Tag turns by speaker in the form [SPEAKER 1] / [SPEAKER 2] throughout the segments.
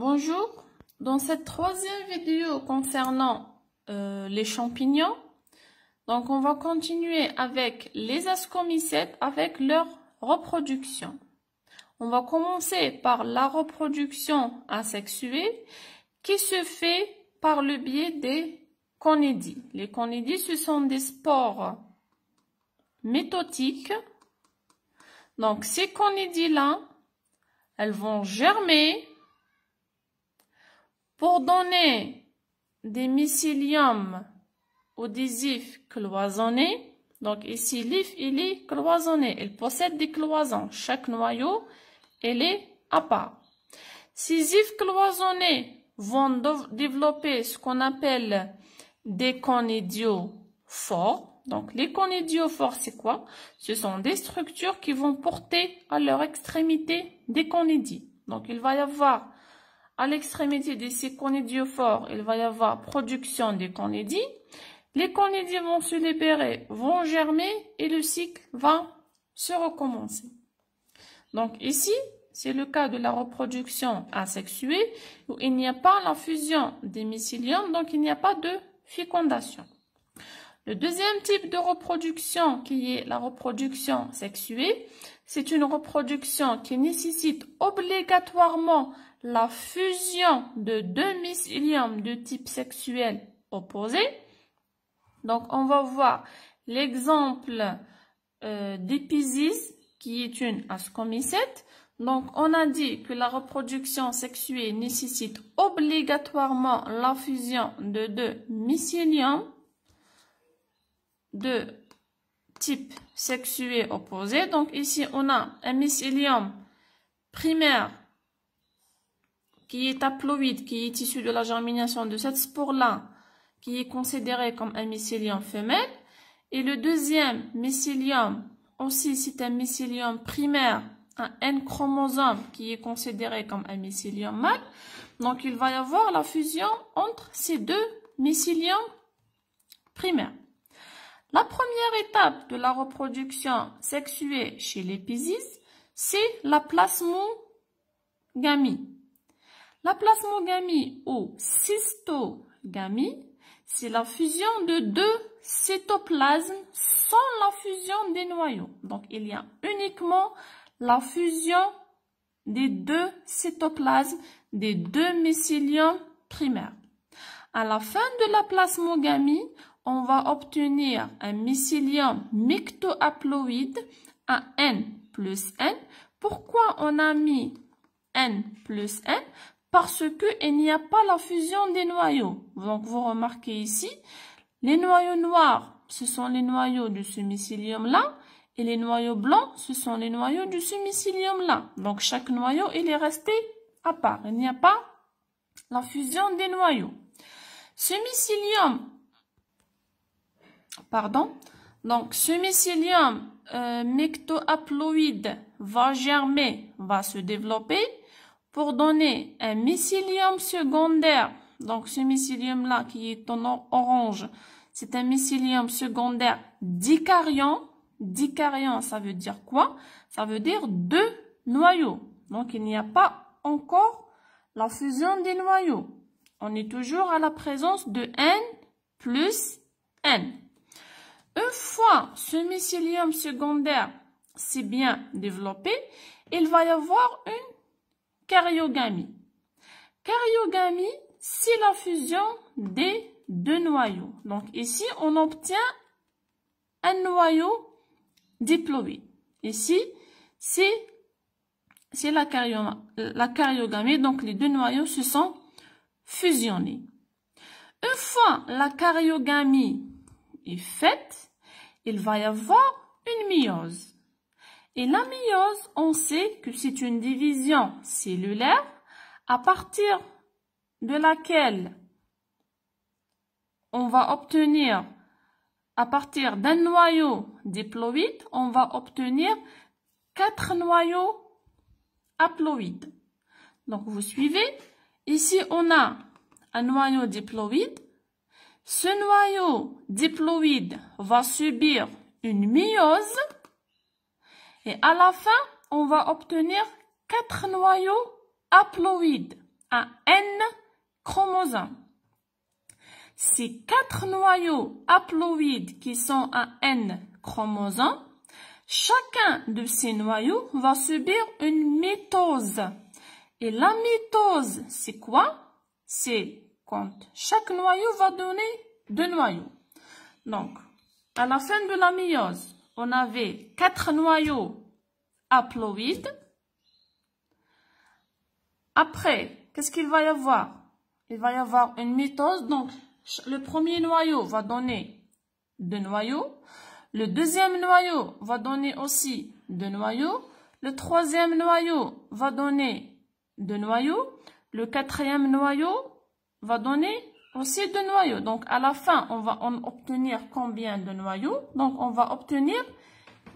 [SPEAKER 1] Bonjour, dans cette troisième vidéo concernant euh, les champignons, donc on va continuer avec les ascomycètes avec leur reproduction. On va commencer par la reproduction asexuée qui se fait par le biais des conidies. Les conidies, ce sont des spores méthodiques Donc ces conédies là elles vont germer pour donner des mycéliums ou des ifs cloisonnés, donc ici l'if il est cloisonné, il possède des cloisons, chaque noyau il est à part. Ces ifs cloisonnés vont développer ce qu'on appelle des conidiophores. Donc les conidiophores c'est quoi Ce sont des structures qui vont porter à leur extrémité des conidies. Donc il va y avoir à l'extrémité de ces conidiophores, il va y avoir production des conidies. Les conidies vont se libérer, vont germer et le cycle va se recommencer. Donc ici, c'est le cas de la reproduction asexuée où il n'y a pas la fusion des mycéliums, donc il n'y a pas de fécondation. Le deuxième type de reproduction qui est la reproduction sexuée, c'est une reproduction qui nécessite obligatoirement la fusion de deux mycéliums de type sexuel opposé. Donc, on va voir l'exemple euh, qui est une ascomycète. Donc, on a dit que la reproduction sexuée nécessite obligatoirement la fusion de deux mycéliums de type sexuel opposé. Donc, ici, on a un mycélium primaire qui est haploïde, qui est issu de la germination de cette spore-là, qui est considérée comme un mycélium femelle. Et le deuxième mycélium, aussi c'est un mycélium primaire, un N chromosome qui est considéré comme un mycélium mâle. Donc il va y avoir la fusion entre ces deux mycéliums primaires. La première étape de la reproduction sexuée chez les c'est la plasmogamie. La plasmogamie ou cystogamie, c'est la fusion de deux cytoplasmes sans la fusion des noyaux. Donc, il y a uniquement la fusion des deux cytoplasmes, des deux mycéliums primaires. À la fin de la plasmogamie, on va obtenir un mycélium mycto-aploïde à N plus N. Pourquoi on a mis N plus N parce qu'il n'y a pas la fusion des noyaux. Donc, vous remarquez ici, les noyaux noirs, ce sont les noyaux du ce là et les noyaux blancs, ce sont les noyaux du semi là Donc, chaque noyau, il est resté à part. Il n'y a pas la fusion des noyaux. ce pardon, donc ce cilium euh, va germer, va se développer pour donner un mycélium secondaire. Donc ce mycélium-là qui est en orange, c'est un mycélium secondaire dicarion. Dicarion, ça veut dire quoi Ça veut dire deux noyaux. Donc il n'y a pas encore la fusion des noyaux. On est toujours à la présence de N plus N. Une fois ce mycélium secondaire si bien développé, il va y avoir une karyogamie. Karyogamie, c'est la fusion des deux noyaux. Donc ici, on obtient un noyau diploïde. Ici, c'est la, donc les deux noyaux se sont fusionnés. Une fois la karyogamie est faite, il va y avoir une myose. Et la myose, on sait que c'est une division cellulaire à partir de laquelle on va obtenir, à partir d'un noyau diploïde, on va obtenir quatre noyaux haploïdes. Donc vous suivez, ici on a un noyau diploïde. Ce noyau diploïde va subir une myose, et à la fin, on va obtenir quatre noyaux haploïdes à N chromosomes. Ces quatre noyaux haploïdes qui sont à N chromosomes, chacun de ces noyaux va subir une mitose. Et la mitose, c'est quoi C'est quand chaque noyau va donner deux noyaux. Donc, à la fin de la mitose on avait quatre noyaux haploïdes. Après, qu'est-ce qu'il va y avoir Il va y avoir une mitose. Donc, le premier noyau va donner deux noyaux. Le deuxième noyau va donner aussi deux noyaux. Le troisième noyau va donner deux noyaux. Le quatrième noyau va donner aussi de noyaux. Donc, à la fin, on va en obtenir combien de noyaux Donc, on va obtenir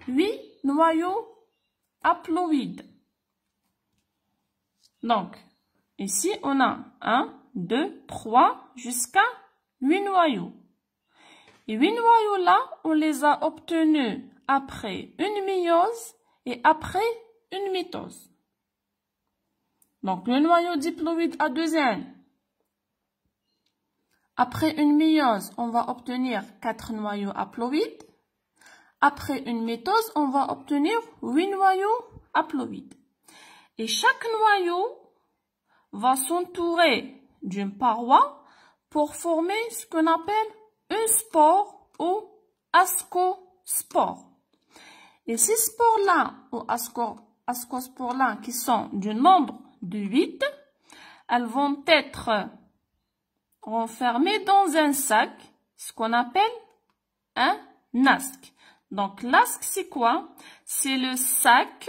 [SPEAKER 1] huit noyaux haploïdes. Donc, ici, on a 1, 2, 3, jusqu'à huit noyaux. Et huit noyaux-là, on les a obtenus après une myose et après une mitose. Donc, le noyau diploïde à deux N après une méiose, on va obtenir quatre noyaux haploïdes. Après une métose, on va obtenir huit noyaux haploïdes. Et chaque noyau va s'entourer d'une paroi pour former ce qu'on appelle un spore ou ascospore. Et ces spores-là ou ascospores-là qui sont du nombre de 8, elles vont être enfermé dans un sac, ce qu'on appelle un nasque. Donc, l'asque, c'est quoi C'est le sac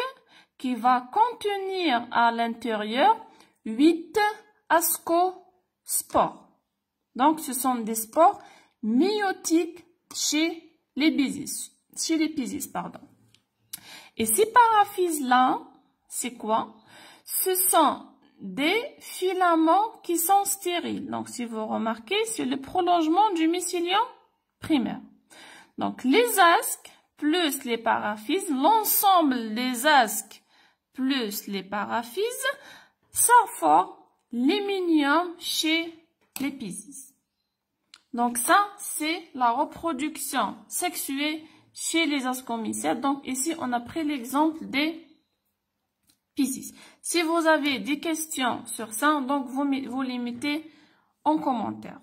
[SPEAKER 1] qui va contenir à l'intérieur huit ascospores. Donc, ce sont des spores myotiques chez les bises. Chez les pardon. Et ces paraphyses-là, c'est quoi Ce sont des filaments qui sont stériles. Donc, si vous remarquez, c'est le prolongement du mycélium primaire. Donc, les asques plus les paraphyses, l'ensemble des asques plus les paraphyses, ça forme les chez les Donc ça, c'est la reproduction sexuée chez les ascomycètes. Donc ici, on a pris l'exemple des si vous avez des questions sur ça, donc vous, vous les mettez en commentaire.